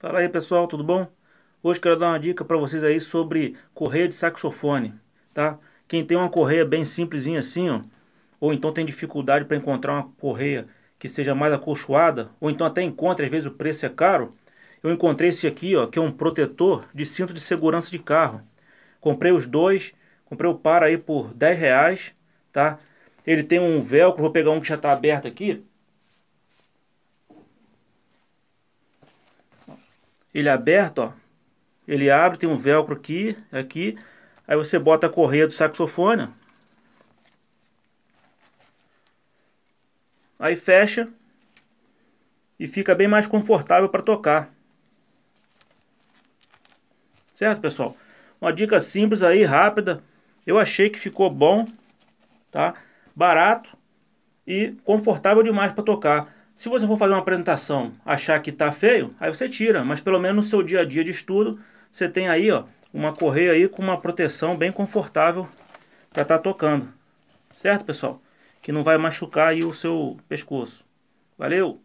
Fala aí pessoal, tudo bom? Hoje quero dar uma dica para vocês aí sobre correia de saxofone, tá? Quem tem uma correia bem simplesinha assim, ó, ou então tem dificuldade para encontrar uma correia que seja mais acolchoada, ou então até encontra, às vezes o preço é caro, eu encontrei esse aqui, ó, que é um protetor de cinto de segurança de carro. Comprei os dois, comprei o par aí por 10 reais, tá? Ele tem um velcro, vou pegar um que já está aberto aqui, ele é aberto, ó. Ele abre, tem um velcro aqui, aqui. Aí você bota a correia do saxofone. Aí fecha. E fica bem mais confortável para tocar. Certo, pessoal? Uma dica simples aí, rápida. Eu achei que ficou bom, tá? Barato e confortável demais para tocar. Se você for fazer uma apresentação, achar que está feio, aí você tira, mas pelo menos no seu dia a dia de estudo, você tem aí ó, uma correia aí com uma proteção bem confortável para estar tá tocando. Certo, pessoal? Que não vai machucar aí o seu pescoço. Valeu!